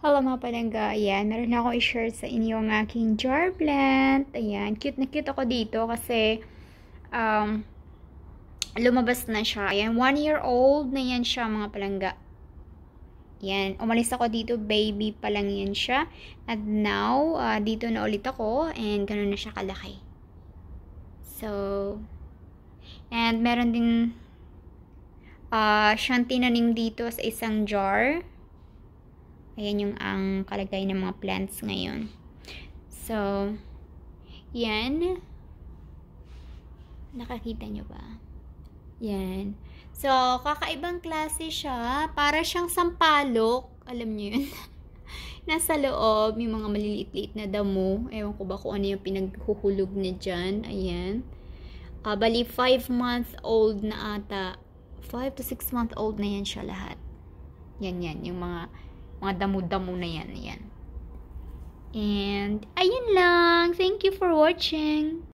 Hello mga palangga, ayan, meron akong i-share sa inyo ang aking jar plant. Ayan, cute na cute ako dito kasi um, lumabas na siya. Ayan, one year old na yan siya mga palangga. Ayan, umalis ako dito, baby pa lang yan siya. At now, uh, dito na ulit ako and ganun na siya kalaki. So, and meron din uh, siyang tinanim dito sa isang jar. Ayan yung ang kalagay ng mga plants ngayon. So, yan. Nakakita nyo ba? Yan. So, kakaibang klase siya. Para siyang sampalok. Alam nyo yun. Nasa loob, yung mga maliliit-liit na damo. Ewan ko ba kung ano yung pinaghuhulog na dyan. Ayan. Uh, bali, 5 month old na ata. 5 to 6 month old na yan siya lahat. Yan, yan. Yung mga mga damo-damo na yan. yan. And, ayun lang. Thank you for watching.